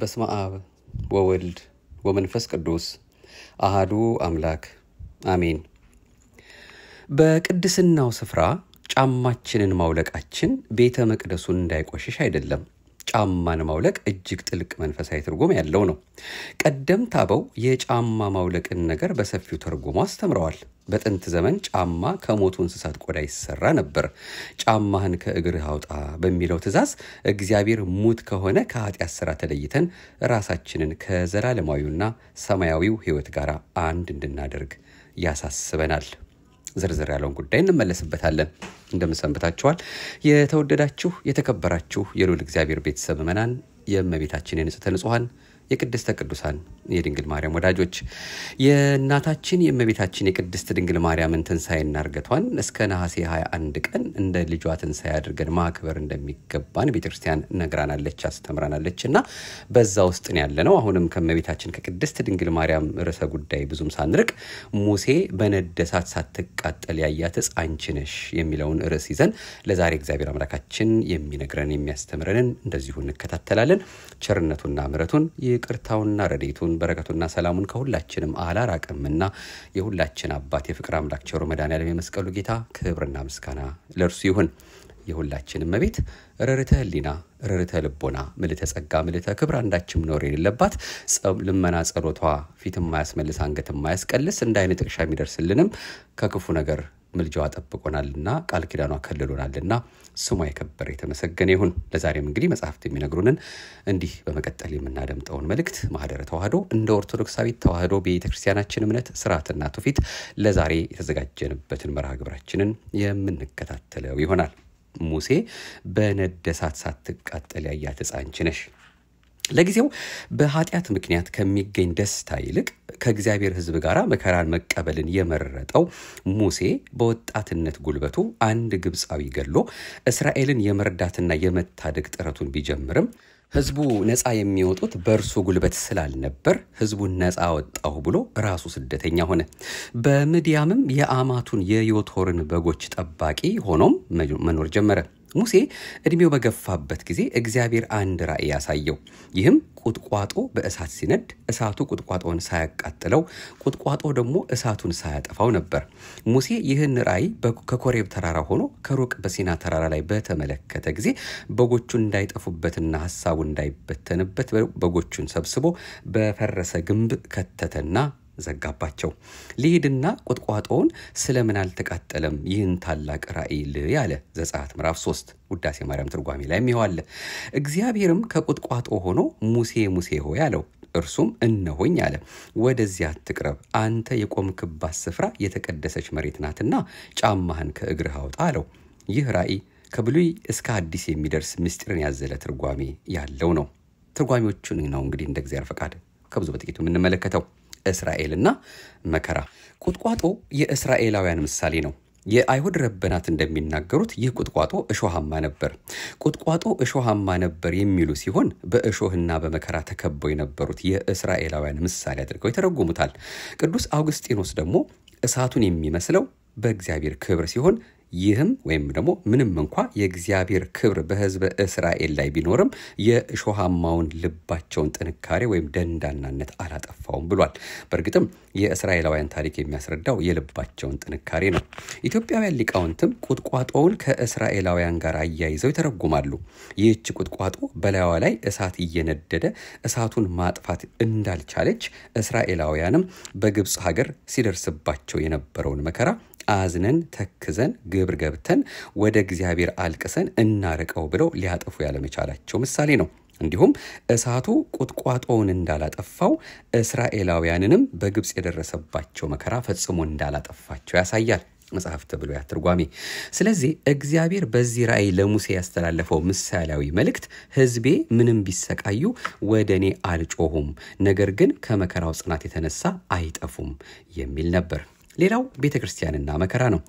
በስመ አብ ወወልድ ወመንፈስ ቅዱስ አሃዱ አምላክ አሜን። በቅድስናው ስፍራ ጫማችንን ማውለቃችን ቤተ መቅደሱን እንዳይቆሽሽ አይደለም ጫማን ማውለቅ እጅግ ጥልቅ መንፈሳዊ ትርጉም ያለው ነው። ቀደምት አበው የጫማ ማውለቅን ነገር በሰፊው ተርጉሞ አስተምረዋል። በጥንት ዘመን ጫማ ከሞቱ እንስሳት ቆዳ ይሰራ ነበር። ጫማህን ከእግርህ አውጣ በሚለው ትእዛዝ እግዚአብሔር ሙት ከሆነ ከኃጢአት ስራ ተለይተን ራሳችንን ከዘላለማዊውና ሰማያዊው ሕይወት ጋር አንድ እንድናደርግ ያሳስበናል። ዝርዝር ያለውን ጉዳይ እንመለስበታለን። እንደምንሰንበታችኋል። የተወደዳችሁ የተከበራችሁ የሉል እግዚአብሔር ቤተሰብ መናን የእመቤታችን የንጽሕተ ንጹሐን የቅድስተ ቅዱሳን የድንግል ማርያም ወዳጆች የእናታችን የእመቤታችን የቅድስት ድንግል ማርያምን ትንሣኤና እርገቷን እስከ ነሐሴ 21 ቀን እንደ ልጇ ትንሣኤ አድርገን ማክበር እንደሚገባን ቤተክርስቲያን ነግራናለች፣ አስተምራናለች እና በዛ ውስጥ ነው ያለነው። አሁንም ከእመቤታችን ከቅድስት ድንግል ማርያም ርዕሰ ጉዳይ ብዙም ሳንርቅ ሙሴ በነደሳት ሳትቃጠል ያያት ዕፅ አንቺ ነሽ የሚለውን ርዕስ ይዘን ለዛሬ እግዚአብሔር አምላካችን የሚነግረን የሚያስተምረንን እንደዚሁ እንከታተላለን። ቸርነቱና ምረቱን ይቅርታውና ረዴቱን በረከቱና ሰላሙን ከሁላችንም አላራቅምና የሁላችን አባት የፍቅር አምላክ ቸሩ መድኃኔዓለም የመስቀሉ ጌታ ክብርና ምስጋና ለእርሱ ይሁን። የሁላችንም መቤት ርርተ ህሊና ርርተ ልቦና ምልተ ጸጋ ምልተ ክብር አንዳችም ኖር የሌለባት ልመና ጸሎቷ ፊት የማያስመልስ አንገት የማያስቀልስ እንደ አይነ ጥቅሻ የሚደርስልንም ከክፉ ነገር ምልጃዋ ጠብቆናልና ቃል ኪዳኗ ከልሎናልና ስሟ የከበረ የተመሰገነ ይሁን። ለዛሬም እንግዲህ መጽሐፍት የሚነግሩንን እንዲህ በመቀጠል የምናደምጠውን መልእክት ማህደረ ተዋህዶ እንደ ኦርቶዶክሳዊ ተዋህዶ ቤተክርስቲያናችን እምነት ስርዓትና ትውፊት ለዛሬ የተዘጋጀንበትን መርሃ ግብራችንን የምንከታተለው ይሆናል። ሙሴ በነደሳት ሳትቃጠል ያያት ሕፃን ነሽ ለጊዜው በኃጢአት ምክንያት ከሚገኝ ደስታ ይልቅ ከእግዚአብሔር ሕዝብ ጋር መከራን መቀበልን የመረጠው ሙሴ በወጣትነት ጉልበቱ አንድ ግብፃዊ ገሎ እስራኤልን የመርዳትና የመታደግ ጥረቱን ቢጀምርም ሕዝቡ ነፃ የሚወጡት በእርሱ ጉልበት ስላልነበር ሕዝቡን ነፃ ወጣሁ ብሎ ራሱ ስደተኛ ሆነ። በምድያምም የአማቱን የዮቶርን በጎች ጠባቂ ሆኖም መኖር ጀመረ። ሙሴ እድሜው በገፋበት ጊዜ እግዚአብሔር አንድ ራእይ ያሳየው። ይህም ቁጥቋጦ በእሳት ሲነድ እሳቱ ቁጥቋጦውን ሳያቃጥለው፣ ቁጥቋጦ ደግሞ እሳቱን ሳያጠፋው ነበር። ሙሴ ይህን ራእይ ከኮሬብ ተራራ ሆኖ ከሩቅ በሲና ተራራ ላይ በተመለከተ ጊዜ በጎቹ እንዳይጠፉበትና ሀሳቡ እንዳይበተንበት በጎቹን ሰብስቦ በፈረሰ ግንብ ከተተና ዘጋባቸው። ሊሄድና ቁጥቋጦውን ስለምን አልተቃጠለም ይህን ታላቅ ራእይል ያለ አለ። ዘጸአት ምዕራፍ 3 ውዳሴ ማርያም ትርጓሜ ላይ የሚዋለ እግዚአብሔርም ከቁጥቋጦ ሆኖ ሙሴ ሙሴ ሆይ አለው። እርሱም እነሆኝ አለ። ወደዚያ አትቅረብ፣ አንተ የቆምክባት ስፍራ የተቀደሰች መሬት ናትና ጫማህን ከእግርህ አውጣ አለው። ይህ ራእይ ከብሉይ እስከ አዲስ የሚደርስ ምስጢርን ያዘለ ትርጓሜ ያለው ነው። ትርጓሜዎቹን ነው እንግዲህ እንደ እግዚአብሔር ፈቃድ ከብዙ በጥቂቱ የምንመለከተው። እስራኤልና መከራ። ቁጥቋጦ የእስራኤላውያን ምሳሌ ነው። የአይሁድ ረበናት እንደሚናገሩት ይህ ቁጥቋጦ እሾሃማ ነበር። ቁጥቋጦ እሾሃማ ነበር የሚሉ ሲሆን በእሾህና በመከራ ተከበው የነበሩት የእስራኤላውያን ምሳሌ አድርገው ይተረጉሙታል። ቅዱስ አውግስጢኖስ ደግሞ እሳቱን የሚመስለው በእግዚአብሔር ክብር ሲሆን ይህም ወይም ደግሞ ምንም እንኳ የእግዚአብሔር ክብር በህዝበ እስራኤል ላይ ቢኖርም የእሾሃማውን ልባቸውን ጥንካሬ ወይም ደንዳናነት አላጠፋውም ብሏል። በእርግጥም የእስራኤላውያን ታሪክ የሚያስረዳው የልባቸውን ጥንካሬ ነው። ኢትዮጵያውያን ሊቃውንትም ቁጥቋጦውን ከእስራኤላውያን ጋር አያይዘው ይተረጉማሉ። ይህች ቁጥቋጦ በላይዋ ላይ እሳት እየነደደ እሳቱን ማጥፋት እንዳልቻለች፣ እስራኤላውያንም በግብፅ ሀገር ሲደርስባቸው የነበረውን መከራ አዝነን ተክዘን ግብር ገብተን ወደ እግዚአብሔር አልቅሰን እናርቀው ብለው ሊያጠፉ ያለመቻላቸው ምሳሌ ነው። እንዲሁም እሳቱ ቁጥቋጦውን እንዳላጠፋው እስራኤላውያንንም በግብፅ የደረሰባቸው መከራ ፈጽሞ እንዳላጠፋቸው ያሳያል። መጽሐፍ ብሉያት ትርጓሜ። ስለዚህ እግዚአብሔር በዚህ ራእይ ለሙሴ ያስተላለፈው ምሳሌያዊ መልእክት ሕዝቤ ምንም ቢሰቃዩ ወደ እኔ አልጮሁም፣ ነገር ግን ከመከራው ጽናት የተነሳ አይጠፉም የሚል ነበር። ሌላው ቤተ ክርስቲያንና መከራ ነው።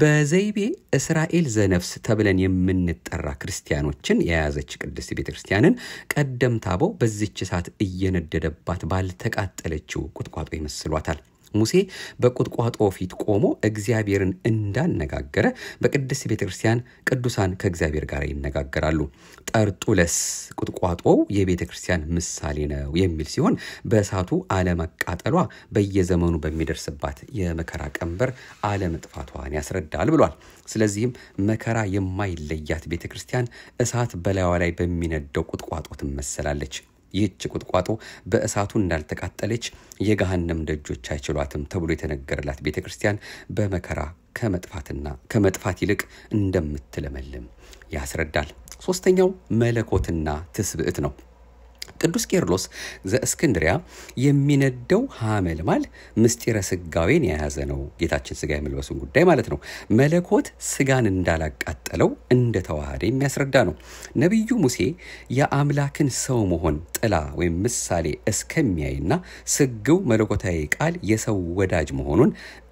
በዘይቤ እስራኤል ዘነፍስ ተብለን የምንጠራ ክርስቲያኖችን የያዘች ቅድስት ቤተ ክርስቲያንን ቀደምት አበው በዚች እሳት እየነደደባት ባልተቃጠለችው ቁጥቋጦ ይመስሏታል። ሙሴ በቁጥቋጦ ፊት ቆሞ እግዚአብሔርን እንዳነጋገረ በቅድስት ቤተ ክርስቲያን ቅዱሳን ከእግዚአብሔር ጋር ይነጋገራሉ። ጠርጡለስ ቁጥቋጦው የቤተ ክርስቲያን ምሳሌ ነው የሚል ሲሆን በእሳቱ አለመቃጠሏ በየዘመኑ በሚደርስባት የመከራ ቀንበር አለመጥፋቷን ያስረዳል ብሏል። ስለዚህም መከራ የማይለያት ቤተ ክርስቲያን እሳት በላዩ ላይ በሚነደው ቁጥቋጦ ትመሰላለች። ይህች ቁጥቋጦ በእሳቱ እንዳልተቃጠለች የገሃነም ደጆች አይችሏትም ተብሎ የተነገረላት ቤተ ክርስቲያን በመከራ ከመጥፋትና ከመጥፋት ይልቅ እንደምትለመልም ያስረዳል። ሶስተኛው መለኮትና ትስብዕት ነው። ቅዱስ ቄርሎስ ዘእስክንድሪያ የሚነደው ሐመልማል ምስጢረ ስጋዌን የያዘ ነው። ጌታችን ስጋ የመልበሱን ጉዳይ ማለት ነው። መለኮት ስጋን እንዳላቃጠለው እንደ ተዋህደ የሚያስረዳ ነው። ነቢዩ ሙሴ የአምላክን ሰው መሆን ጥላ ወይም ምሳሌ እስከሚያይና ስግው መለኮታዊ ቃል የሰው ወዳጅ መሆኑን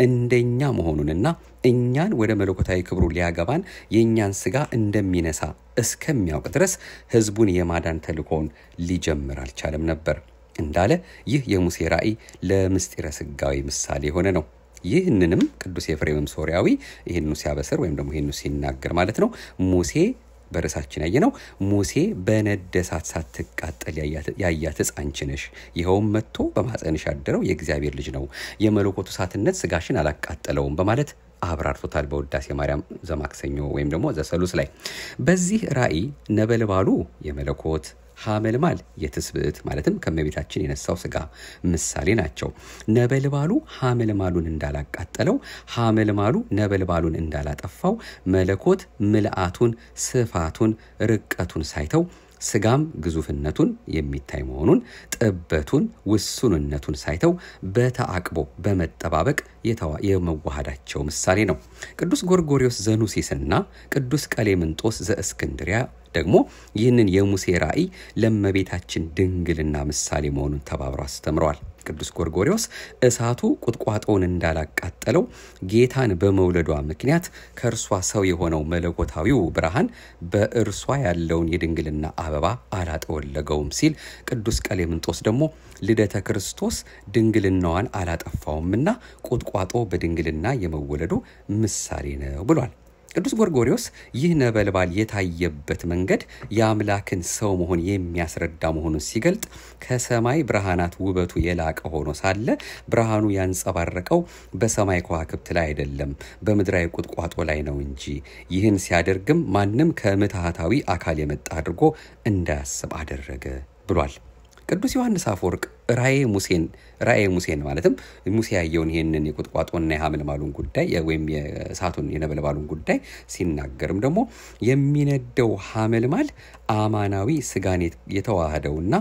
እንደኛ መሆኑንና እኛን ወደ መለኮታዊ ክብሩ ሊያገባን የእኛን ስጋ እንደሚነሳ እስከሚያውቅ ድረስ ህዝቡን የማዳን ተልኮውን ሊጀምር አልቻለም ነበር እንዳለ ይህ የሙሴ ራእይ ለምስጢረ ስጋዊ ምሳሌ የሆነ ነው። ይህንንም ቅዱስ የፍሬምም ሶሪያዊ ይህኑ ሲያበስር ወይም ደግሞ ይህኑ ሲናገር ማለት ነው ሙሴ በርሳችን ያየ ነው ሙሴ በነደሳት ሳትቃጠል ያያት ሕፃንች ይኸውም መጥቶ በማፀንሽ ያደረው የእግዚአብሔር ልጅ ነው፣ የመለኮቱ ሳትነት ስጋሽን አላቃጠለውም በማለት አብራርቶታል በውዳሴ ማርያም ዘማክሰኞ ወይም ደግሞ ዘሰሉስ ላይ። በዚህ ራእይ ነበልባሉ የመለኮት ሐመልማል የትስብእት ማለትም ከመቤታችን የነሳው ስጋ ምሳሌ ናቸው። ነበልባሉ ሐመልማሉን እንዳላቃጠለው፣ ሐመልማሉ ነበልባሉን እንዳላጠፋው መለኮት ምልአቱን፣ ስፋቱን፣ ርቀቱን ሳይተው ስጋም ግዙፍነቱን የሚታይ መሆኑን፣ ጥበቱን፣ ውሱንነቱን ሳይተው በተአቅቦ በመጠባበቅ የመዋሃዳቸው ምሳሌ ነው። ቅዱስ ጎርጎሪዎስ ዘኑሲስና ቅዱስ ቀሌምንጦስ ዘእስክንድሪያ ደግሞ ይህንን የሙሴ ራእይ ለመቤታችን ድንግልና ምሳሌ መሆኑን ተባብረው አስተምረዋል። ቅዱስ ጎርጎሪዎስ እሳቱ ቁጥቋጦውን እንዳላቃጠለው ጌታን በመውለዷ ምክንያት ከእርሷ ሰው የሆነው መለኮታዊው ብርሃን በእርሷ ያለውን የድንግልና አበባ አላጠወለገውም ሲል ቅዱስ ቀሌምንጦስ ደግሞ ልደተ ክርስቶስ ድንግልናዋን አላጠፋውምና ቁጥቋጦ በድንግልና የመወለዱ ምሳሌ ነው ብሏል። ቅዱስ ጎርጎሪዎስ ይህ ነበልባል የታየበት መንገድ የአምላክን ሰው መሆን የሚያስረዳ መሆኑን ሲገልጥ ከሰማይ ብርሃናት ውበቱ የላቀ ሆኖ ሳለ ብርሃኑ ያንጸባረቀው በሰማይ ከዋክብት ላይ አይደለም፣ በምድራዊ ቁጥቋጦ ላይ ነው እንጂ። ይህን ሲያደርግም ማንም ከምትሃታዊ አካል የመጣ አድርጎ እንዳያስብ አደረገ ብሏል። ቅዱስ ዮሐንስ አፈወርቅ ራእየ ሙሴን ራእየ ሙሴን ማለትም ሙሴ ያየውን ይህንን የቁጥቋጦና የሐመልማሉን ጉዳይ ወይም የእሳቱን የነበልባሉን ጉዳይ ሲናገርም ደግሞ የሚነደው ማል አማናዊ ስጋን የተዋህደውና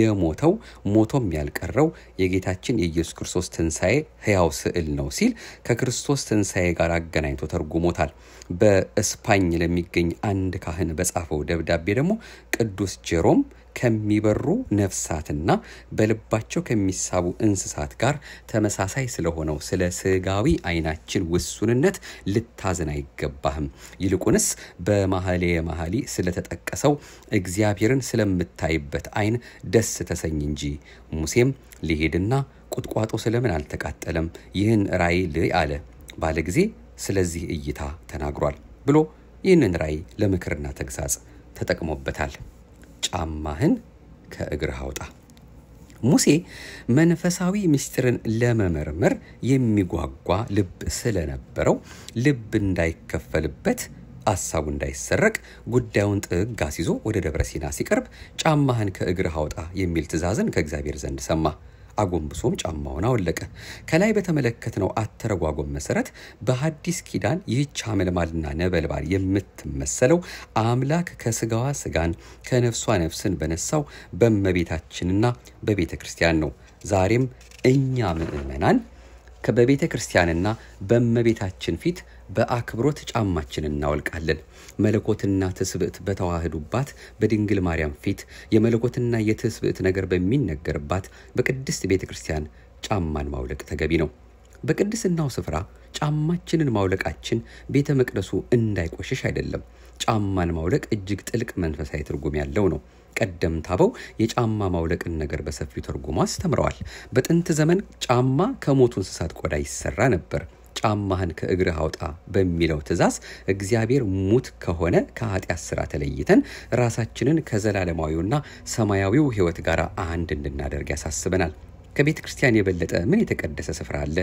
የሞተው ሞቶም ያልቀረው የጌታችን የኢየሱስ ክርስቶስ ትንሣኤ ህያው ስዕል ነው ሲል ከክርስቶስ ትንሣኤ ጋር አገናኝቶ ተርጉሞታል። በእስፓኝ ለሚገኝ አንድ ካህን በጻፈው ደብዳቤ ደግሞ ቅዱስ ጀሮም ከሚበሩ ነፍሳትና በልባቸው ከሚሳቡ እንስሳት ጋር ተመሳሳይ ስለሆነው ስለ ስጋዊ አይናችን ውሱንነት ልታዝን አይገባህም። ይልቁንስ በማህሌ ማህሊ ስለተጠቀሰው እግዚአብሔርን ስለምታይበት አይን ደስ ተሰኝ እንጂ። ሙሴም ሊሄድና ቁጥቋጦ ስለምን አልተቃጠለም? ይህን ራይ ልይ አለ ባለ ጊዜ ስለዚህ እይታ ተናግሯል ብሎ ይህንን ራይ ለምክርና ተግሳጽ ተጠቅሞበታል። ጫማህን ከእግርህ አውጣ። ሙሴ መንፈሳዊ ምስጢርን ለመመርመር የሚጓጓ ልብ ስለነበረው ልብ እንዳይከፈልበት አሳቡ እንዳይሰረቅ ጉዳዩን ጥግ አስይዞ ወደ ደብረ ሲና ሲቀርብ ጫማህን ከእግርህ አውጣ የሚል ትእዛዝን ከእግዚአብሔር ዘንድ ሰማ። አጎንብሶም ጫማውን አወለቀ። ከላይ በተመለከትነው አተረጓጎም መሰረት በሐዲስ ኪዳን ይህች አመልማልና ነበልባል የምትመሰለው አምላክ ከስጋዋ ስጋን ከነፍሷ ነፍስን በነሳው በእመቤታችንና በቤተ ክርስቲያን ነው። ዛሬም እኛ ምዕመናን በቤተ ክርስቲያንና በእመቤታችን ፊት በአክብሮት ጫማችን እናወልቃለን። መለኮትና ትስብእት በተዋህዱባት በድንግል ማርያም ፊት የመለኮትና የትስብእት ነገር በሚነገርባት በቅድስት ቤተ ክርስቲያን ጫማን ማውለቅ ተገቢ ነው። በቅድስናው ስፍራ ጫማችንን ማውለቃችን ቤተ መቅደሱ እንዳይቆሽሽ አይደለም። ጫማን ማውለቅ እጅግ ጥልቅ መንፈሳዊ ትርጉም ያለው ነው። ቀደምት አበው የጫማ ማውለቅን ነገር በሰፊው ተርጉሞ አስተምረዋል። በጥንት ዘመን ጫማ ከሞቱ እንስሳት ቆዳ ይሰራ ነበር። ጫማህን ከእግርህ አውጣ በሚለው ትእዛዝ እግዚአብሔር ሙት ከሆነ ከኃጢአት ስራ ተለይተን ራሳችንን ከዘላለማዊውና ሰማያዊው ህይወት ጋር አንድ እንድናደርግ ያሳስበናል። ከቤተ ክርስቲያን የበለጠ ምን የተቀደሰ ስፍራ አለ?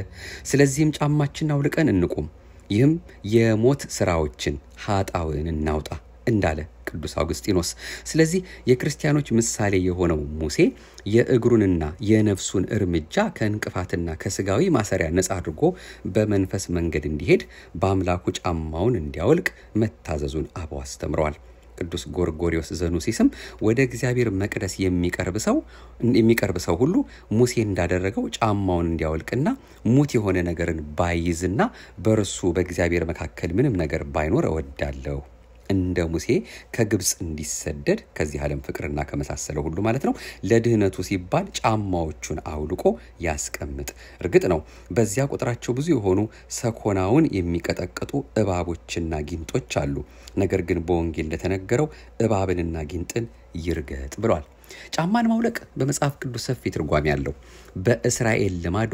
ስለዚህም ጫማችን አውልቀን እንቁም። ይህም የሞት ስራዎችን ኃጣውን እናውጣ። እንዳለ ቅዱስ አውግስጢኖስ። ስለዚህ የክርስቲያኖች ምሳሌ የሆነው ሙሴ የእግሩንና የነፍሱን እርምጃ ከእንቅፋትና ከስጋዊ ማሰሪያ ነጻ አድርጎ በመንፈስ መንገድ እንዲሄድ በአምላኩ ጫማውን እንዲያወልቅ መታዘዙን አበው አስተምረዋል። ቅዱስ ጎርጎሪዎስ ዘኑሲስም ወደ እግዚአብሔር መቅደስ የሚቀርብ ሰው የሚቀርብ ሰው ሁሉ ሙሴ እንዳደረገው ጫማውን እንዲያወልቅና ሙት የሆነ ነገርን ባይዝና በእርሱ በእግዚአብሔር መካከል ምንም ነገር ባይኖር እወዳለሁ እንደ ሙሴ ከግብፅ እንዲሰደድ ከዚህ ዓለም ፍቅርና ከመሳሰለው ሁሉ ማለት ነው ለድህነቱ ሲባል ጫማዎቹን አውልቆ ያስቀምጥ። እርግጥ ነው በዚያ ቁጥራቸው ብዙ የሆኑ ሰኮናውን የሚቀጠቅጡ እባቦችና ጊንጦች አሉ። ነገር ግን በወንጌል እንደተነገረው እባብንና ጊንጥን ይርገጥ ብሏል። ጫማን ማውለቅ በመጽሐፍ ቅዱስ ሰፊ ትርጓሜ ያለው። በእስራኤል ልማድ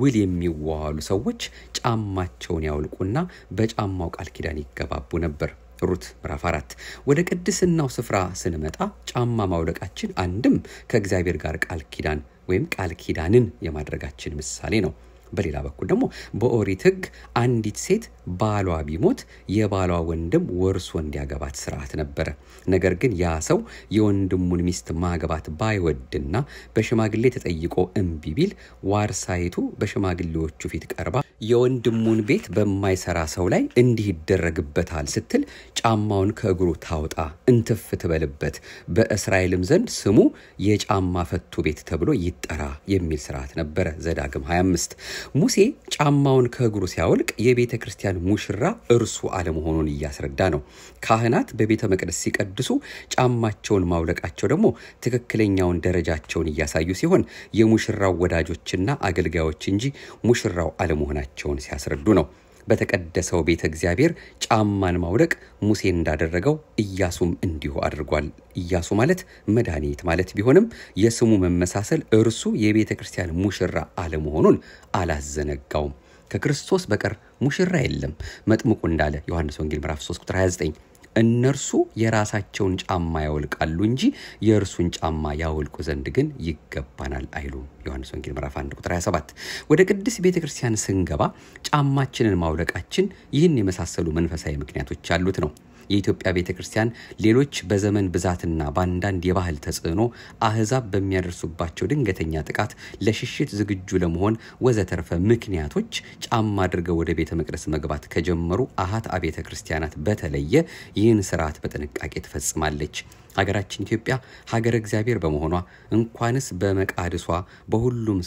ውል የሚዋዋሉ ሰዎች ጫማቸውን ያውልቁና በጫማው ቃል ኪዳን ይገባቡ ነበር። ሩት ምዕራፍ አራት ወደ ቅድስናው ስፍራ ስንመጣ ጫማ ማውለቃችን አንድም ከእግዚአብሔር ጋር ቃል ኪዳን ወይም ቃል ኪዳንን የማድረጋችን ምሳሌ ነው። በሌላ በኩል ደግሞ በኦሪት ህግ አንዲት ሴት ባሏ ቢሞት የባሏ ወንድም ወርሶ እንዲያገባት ስርዓት ነበረ። ነገር ግን ያ ሰው የወንድሙን ሚስት ማገባት ባይወድና በሽማግሌ ተጠይቆ እምቢ ቢል ዋርሳይቱ በሽማግሌዎቹ ፊት ቀርባ የወንድሙን ቤት በማይሰራ ሰው ላይ እንዲህ ይደረግበታል ስትል ጫማውን ከእግሩ ታውጣ እንትፍ ትበልበት፣ በእስራኤልም ዘንድ ስሙ የጫማ ፈቱ ቤት ተብሎ ይጠራ የሚል ስርዓት ነበረ። ዘዳግም 25 ሙሴ ጫማውን ከእግሩ ሲያወልቅ የቤተ ክርስቲያን ሙሽራ እርሱ አለመሆኑን እያስረዳ ነው። ካህናት በቤተ መቅደስ ሲቀድሱ ጫማቸውን ማውለቃቸው ደግሞ ትክክለኛውን ደረጃቸውን እያሳዩ ሲሆን የሙሽራው ወዳጆችና አገልጋዮች እንጂ ሙሽራው አለመሆናቸው መሆናቸውን ሲያስረዱ ነው። በተቀደሰው ቤተ እግዚአብሔር ጫማን ማውለቅ ሙሴ እንዳደረገው ኢያሱም እንዲሁ አድርጓል። ኢያሱ ማለት መድኃኒት ማለት ቢሆንም የስሙ መመሳሰል እርሱ የቤተ ክርስቲያን ሙሽራ አለመሆኑን አላዘነጋውም። ከክርስቶስ በቀር ሙሽራ የለም። መጥምቁ እንዳለ ዮሐንስ ወንጌል ምዕራፍ 3 ቁጥር 29 እነርሱ የራሳቸውን ጫማ ያወልቃሉ እንጂ የእርሱን ጫማ ያወልቁ ዘንድ ግን ይገባናል አይሉም። ዮሐንስ ወንጌል ምዕራፍ 1 ቁጥር 27። ወደ ቅድስት ቤተ ክርስቲያን ስንገባ ጫማችንን ማውለቃችን ይህን የመሳሰሉ መንፈሳዊ ምክንያቶች ያሉት ነው። የኢትዮጵያ ቤተ ክርስቲያን ሌሎች በዘመን ብዛትና በአንዳንድ የባህል ተጽዕኖ አህዛብ በሚያደርሱባቸው ድንገተኛ ጥቃት ለሽሽት ዝግጁ ለመሆን ወዘተርፈ ምክንያቶች ጫማ አድርገው ወደ ቤተ መቅደስ መግባት ከጀመሩ አሃት አቤተ ክርስቲያናት በተለየ ይህን ስርዓት በጥንቃቄ ትፈጽማለች። ሀገራችን ኢትዮጵያ ሀገረ እግዚአብሔር በመሆኗ እንኳንስ በመቃድሷ በሁሉም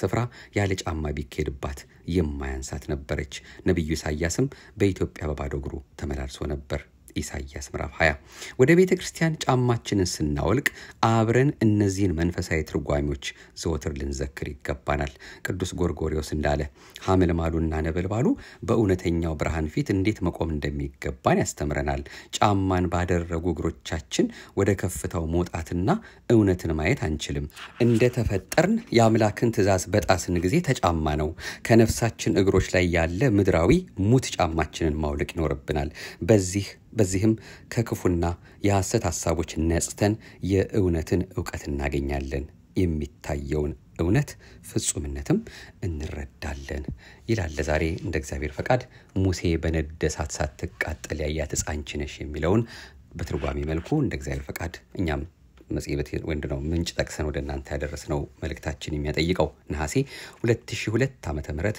ስፍራ ያለ ጫማ ቢካሄድባት የማያንሳት ነበረች። ነቢዩ ኢሳያስም በኢትዮጵያ በባዶ እግሩ ተመላልሶ ነበር። ኢሳይያስ ምዕራፍ 20 ወደ ቤተ ክርስቲያን ጫማችንን ስናወልቅ አብረን እነዚህን መንፈሳዊ ትርጓሚዎች ዘወትር ልንዘክር ይገባናል። ቅዱስ ጎርጎሪዎስ እንዳለ ሐመልማሉና ነበልባሉ በእውነተኛው ብርሃን ፊት እንዴት መቆም እንደሚገባን ያስተምረናል። ጫማን ባደረጉ እግሮቻችን ወደ ከፍታው መውጣትና እውነትን ማየት አንችልም። እንደተፈጠርን የአምላክን ትእዛዝ በጣስን ጊዜ ተጫማ ነው። ከነፍሳችን እግሮች ላይ ያለ ምድራዊ ሙት ጫማችንን ማውለቅ ይኖርብናል። በዚህ በዚህም ከክፉና የሐሰት ሐሳቦች ነጽተን የእውነትን እውቀት እናገኛለን። የሚታየውን እውነት ፍጹምነትም እንረዳለን ይላል። ለዛሬ እንደ እግዚአብሔር ፈቃድ ሙሴ በነደሳት እሳት ሳትቃጠል ያያት ሕፃንች ነሽ የሚለውን በትርጓሜ መልኩ እንደ እግዚአብሔር ፈቃድ እኛም መጽሔት ወንድ ነው ምንጭ ጠቅሰን ወደ እናንተ ያደረስነው መልእክታችን የሚያጠይቀው ነሐሴ 2002 ዓ ም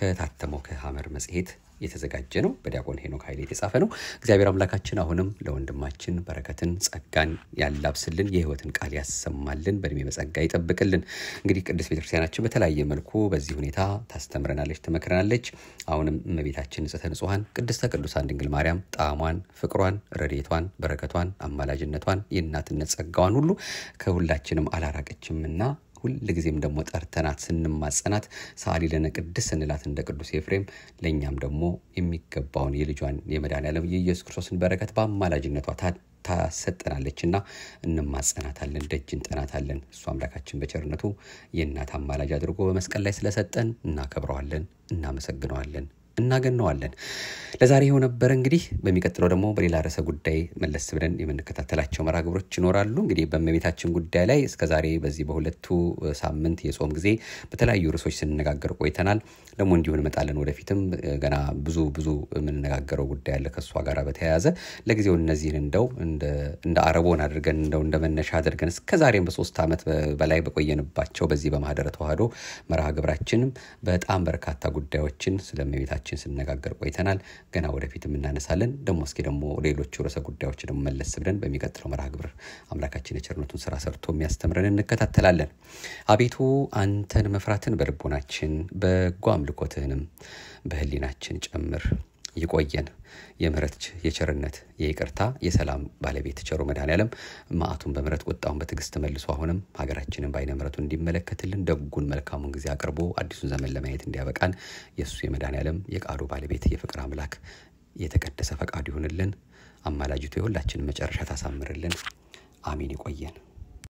ከታተመው ከሐመር መጽሔት የተዘጋጀ ነው። በዲያቆን ሄኖክ ኃይል የተጻፈ ነው። እግዚአብሔር አምላካችን አሁንም ለወንድማችን በረከትን፣ ጸጋን ያላብስልን፣ የህይወትን ቃል ያሰማልን፣ በእድሜ በጸጋ ይጠብቅልን። እንግዲህ ቅድስት ቤተክርስቲያናችን በተለያየ መልኩ በዚህ ሁኔታ ታስተምረናለች፣ ትመክረናለች። አሁንም እመቤታችን ንጽሕተ ንጹሐን ቅድስተ ቅዱሳን ድንግል ማርያም ጣዕሟን፣ ፍቅሯን፣ ረድኤቷን፣ በረከቷን፣ አማላጅነቷን፣ የእናትነት ጸጋዋን ሁሉ ከሁላችንም አላራቀችምና ሁልጊዜም ደግሞ ጠርተናት ስንማጸናት ሳሊ ለነ ቅድስ ስንላት እንደ ቅዱስ ኤፍሬም ለእኛም ደግሞ የሚገባውን የልጇን የመድኃኔዓለም የኢየሱስ ክርስቶስን በረከት በአማላጅነቷ ታሰጠናለች እና እንማጸናታለን፣ ደጅ እንጠናታለን። እሱ አምላካችን በቸርነቱ የእናት አማላጅ አድርጎ በመስቀል ላይ ስለሰጠን እናከብረዋለን፣ እናመሰግነዋለን። እናገነዋለን። ለዛሬ ይኸው ነበር። እንግዲህ በሚቀጥለው ደግሞ በሌላ ርዕሰ ጉዳይ መለስ ብለን የምንከታተላቸው መርሃ ግብሮች ይኖራሉ። እንግዲህ በእመቤታችን ጉዳይ ላይ እስከዛሬ በዚህ በሁለቱ ሳምንት የጾም ጊዜ በተለያዩ ርዕሶች ስንነጋገር ቆይተናል። ደግሞ እንዲሁ እንመጣለን። ወደፊትም ገና ብዙ ብዙ የምንነጋገረው ጉዳይ አለ ከእሷ ጋር በተያያዘ። ለጊዜው እነዚህን እንደው እንደ አረቦን አድርገን እንደው እንደ መነሻ አድርገን እስከዛሬም በሶስት ዓመት በላይ በቆየንባቸው በዚህ በማህደረ ተዋህዶ መርሃ ግብራችን በጣም በርካታ ጉዳዮችን ስለእመቤታችን ፕሮግራማችን ስነጋገር ቆይተናል። ገና ወደፊት የምናነሳለን። ደግሞ እስኪ ደግሞ ሌሎቹ ርዕሰ ጉዳዮች ደግሞ መለስ ብለን በሚቀጥለው መርሃ ግብር አምላካችን የቸርነቱን ስራ ሰርቶ የሚያስተምረን እንከታተላለን። አቤቱ አንተን መፍራትን በልቦናችን በጎ አምልኮትህንም በህሊናችን ጨምር። ይቆየን። የምህረት የቸርነት የይቅርታ የሰላም ባለቤት ቸሩ መድኃኔዓለም መዓቱን በምህረት ቁጣውን በትዕግስት መልሶ አሁንም ሀገራችንን በአይነ ምሕረቱ እንዲመለከትልን ደጉን መልካሙን ጊዜ አቅርቦ አዲሱን ዘመን ለማየት እንዲያበቃን የእሱ የመድኃኔዓለም የቃሉ ባለቤት የፍቅር አምላክ የተቀደሰ ፈቃዱ ይሁንልን። አማላጅቱ የሁላችንን መጨረሻ ታሳምርልን። አሚን ይቆየን።